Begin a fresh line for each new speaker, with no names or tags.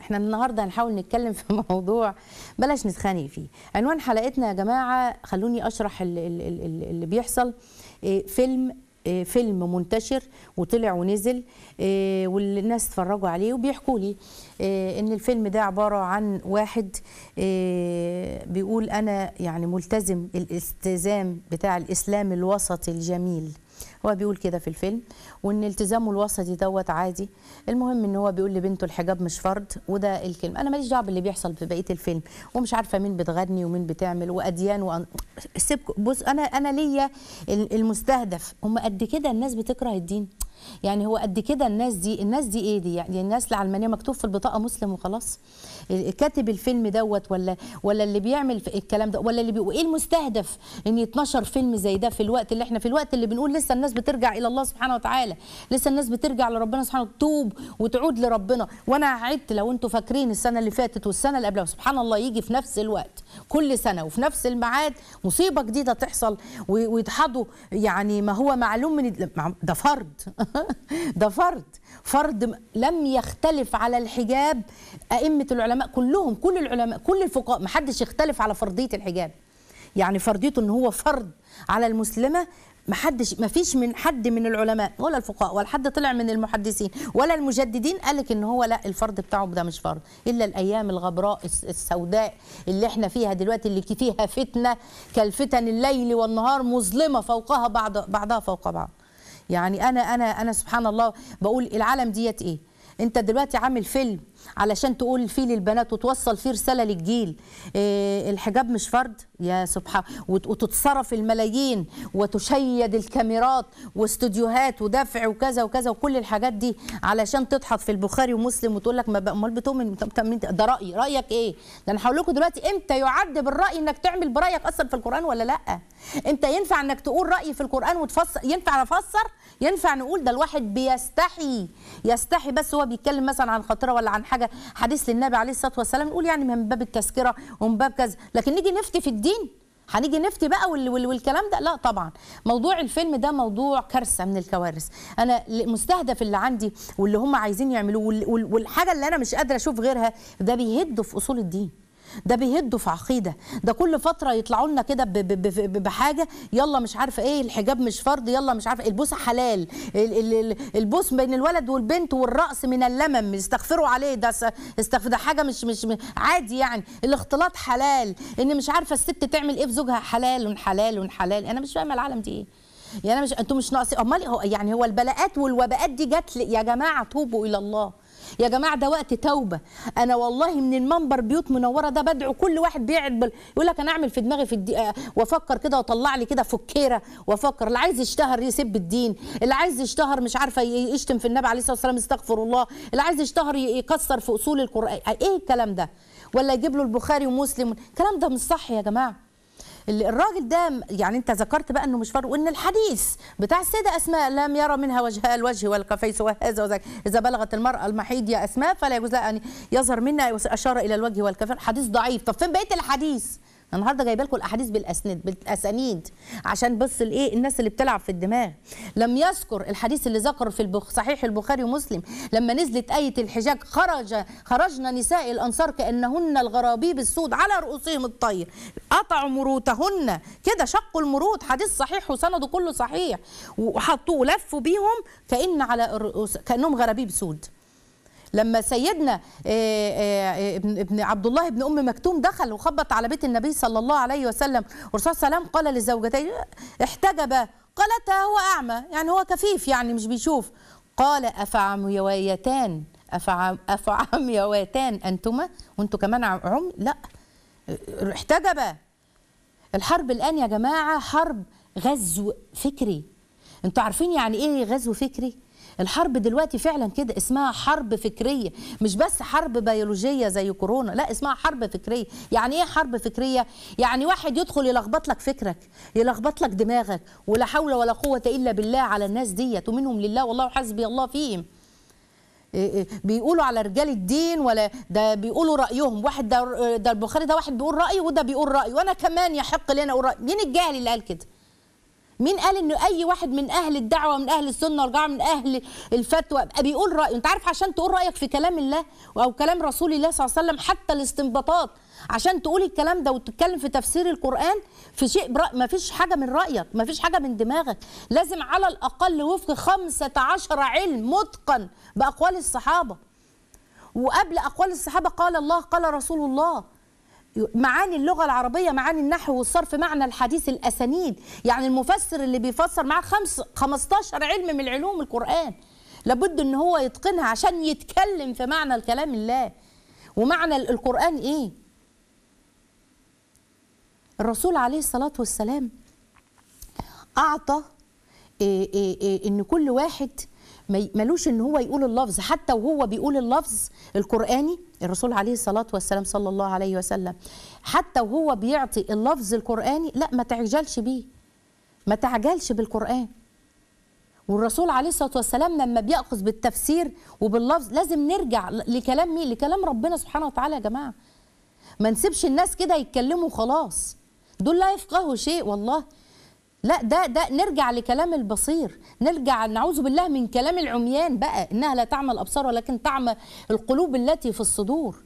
احنا النهارده هنحاول نتكلم في موضوع بلاش نتخانق فيه عنوان حلقتنا يا جماعه خلوني اشرح اللي, اللي, اللي بيحصل آه، فيلم آه، فيلم منتشر وطلع ونزل آه، والناس اتفرجوا عليه وبيحكوا لي ان الفيلم ده عباره عن واحد بيقول انا يعني ملتزم الالتزام بتاع الاسلام الوسطي الجميل هو بيقول كده في الفيلم وان التزامه الوسطي دوت عادي المهم ان هو بيقول لبنته الحجاب مش فرض وده الكلمه انا ماليش دعوه باللي بيحصل في بقيه الفيلم ومش عارفه مين بتغني ومين بتعمل واديان وأن... سيبكم بص انا انا ليا المستهدف هم قد كده الناس بتكره الدين يعني هو قد كده الناس دي الناس دي ايه دي يعني الناس العلمانيه مكتوب في البطاقه مسلم وخلاص كاتب الفيلم دوت ولا ولا اللي بيعمل الكلام ده ولا اللي بي... وايه المستهدف ان يتنشر فيلم زي ده في الوقت اللي احنا في الوقت اللي بنقول لسه الناس بترجع الى الله سبحانه وتعالى لسه الناس بترجع لربنا سبحانه وتوب وتعود لربنا وانا عدت لو انتم فاكرين السنه اللي فاتت والسنه اللي قبلها سبحان الله يجي في نفس الوقت كل سنه وفي نفس الميعاد مصيبه جديده تحصل ويدحضوا يعني ما هو معلوم من ده فرض ده فرض فرض لم يختلف على الحجاب ائمه العلماء كلهم كل العلماء كل الفقهاء محدش يختلف على فرضيه الحجاب يعني فرضيته ان هو فرض على المسلمه ما حدش ما فيش من حد من العلماء ولا الفقهاء ولا حد طلع من المحدثين ولا المجددين قال لك ان هو لا الفرض بتاعه ده مش فرض الا الايام الغبراء السوداء اللي احنا فيها دلوقتي اللي فيها فتنه كالفتن الليل والنهار مظلمه فوقها بعض بعضها فوق بعض يعني انا انا انا سبحان الله بقول العالم ديت ايه انت دلوقتي عامل فيلم علشان تقول فيه للبنات وتوصل فيه رساله للجيل إيه، الحجاب مش فرد يا سبحان وتتصرف الملايين وتشيد الكاميرات واستوديوهات ودفع وكذا وكذا وكل الحاجات دي علشان تضحط في البخاري ومسلم وتقول لك ما امال بتؤمن ده رايي رايك ايه ده انا هقول لكم دلوقتي امتى يعد بالراي انك تعمل برايك اصلا في القران ولا لا امتى ينفع انك تقول راي في القران وتفسر ينفع نفسر ينفع نقول ده الواحد بيستحي يستحي بس هو بيتكلم مثلا عن خطيره ولا عن حاجه حديث للنبي عليه الصلاه والسلام نقول يعني من باب التذكره ومن باب كذا لكن نيجي نفتي في الدين هنيجي نفتي بقى وال وال والكلام ده لا طبعا موضوع الفيلم ده موضوع كارثه من الكوارث انا المستهدف اللي عندي واللي هم عايزين يعملوه والحاجه اللي انا مش قادره اشوف غيرها ده بيهد في اصول الدين ده بيهدوا في عقيده ده كل فتره يطلعوا لنا كده بحاجه يلا مش عارفه ايه الحجاب مش فرض يلا مش عارفه البوسه حلال البوس بين الولد والبنت والراس من اللمم استغفروا عليه ده استغفر ده حاجه مش مش عادي يعني الاختلاط حلال ان مش عارفه الست تعمل ايه في زوجها حلال حلال حلال انا مش فاهمه العالم دي ايه يعني انا مش انتوا مش ناقصين امال يعني هو البلاءات والوباءات دي جت يا جماعه توبوا الى الله يا جماعه ده وقت توبه انا والله من المنبر بيوت منوره ده بدعو كل واحد بيقعد بل... يقول لك انا اعمل في دماغي في الدي... آه، وافكر كده واطلع لي كده فكيره وافكر اللي عايز يشتهر يسب الدين اللي عايز يشتهر مش عارفه يشتم في النبي عليه الصلاه والسلام استغفر الله اللي عايز يشتهر يكسر في اصول القران ايه الكلام ده ولا يجيب له البخاري ومسلم الكلام ده مش صح يا جماعه الراجل ده يعني انت ذكرت بقى انه مش فارق وان الحديث بتاع السيده اسماء لم يرى منها وجهها الوجه والقفيس وهذا وذاك اذا بلغت المراه المحيض يا اسماء فلا يجوز لها ان يظهر منها اشار الى الوجه والكفين حديث ضعيف طب فين بقيه الحديث النهارده جايبه لكم الاحاديث بالاسند بالاسانيد عشان بص الايه الناس اللي بتلعب في الدماغ لم يذكر الحديث اللي ذكر في البخ صحيح البخاري ومسلم لما نزلت ايه الحجاج خرج خرجنا نساء الانصار كانهن الغرابيب السود على رؤوسهم الطير قطعوا مروتهن كده شقوا المروت حديث صحيح وسنده كله صحيح وحطوه لفوا بيهم كان على الرؤوس كانهم غرابيب سود لما سيدنا آه، آه، ابن عبد الله بن ام مكتوم دخل وخبط على بيت النبي صلى الله عليه وسلم والرسول صلى الله عليه وسلم قال لزوجتي احتجب قالت هو اعمى يعني هو كفيف يعني مش بيشوف قال يويتان افعم يويتان انتما وانتوا كمان عم لا احتجب الحرب الان يا جماعه حرب غزو فكري انتوا عارفين يعني ايه غزو فكري الحرب دلوقتي فعلا كده اسمها حرب فكريه مش بس حرب بيولوجيه زي كورونا لا اسمها حرب فكريه يعني ايه حرب فكريه يعني واحد يدخل يلخبط لك فكرك يلخبط لك دماغك ولا حول ولا قوه الا بالله على الناس ديت ومنهم لله والله حسبي الله فيهم إيه، إيه، بيقولوا على رجال الدين ولا ده بيقولوا رايهم واحد ده, ده البخاري ده واحد بيقول رايه وده بيقول رايه وانا كمان يحق لي انا اقول راي مين الجاهل اللي قال كده مين قال ان اي واحد من اهل الدعوه من اهل السنه والجماعه من اهل الفتوى بيقول رايه انت عارف عشان تقول رايك في كلام الله او كلام رسول الله صلى الله عليه وسلم حتى الاستنباطات عشان تقول الكلام ده وتتكلم في تفسير القران في شيء ما فيش حاجه من رايك ما فيش حاجه من دماغك لازم على الاقل وفق 15 علم متقن باقوال الصحابه وقبل اقوال الصحابه قال الله قال رسول الله معاني اللغه العربيه معاني النحو والصرف معنى الحديث الاسانيد يعني المفسر اللي بيفسر معاه خمس 15 علم من علوم القران لابد ان هو يتقنها عشان يتكلم في معنى الكلام الله ومعنى القران ايه الرسول عليه الصلاه والسلام اعطى إيه إيه إيه ان كل واحد ملوش ان هو يقول اللفظ حتى وهو بيقول اللفظ القراني الرسول عليه الصلاه والسلام صلى الله عليه وسلم حتى وهو بيعطي اللفظ القراني لا ما تعجلش بيه ما تعجلش بالقران والرسول عليه الصلاه والسلام لما بياخذ بالتفسير وباللفظ لازم نرجع لكلام مين لكلام ربنا سبحانه وتعالى يا جماعه ما نسيبش الناس كده يتكلموا خلاص دول لا يفقهوا شيء والله لا ده ده نرجع لكلام البصير نرجع نعوذ بالله من كلام العميان بقى انها لا تعمى الابصار ولكن تعمى القلوب التي في الصدور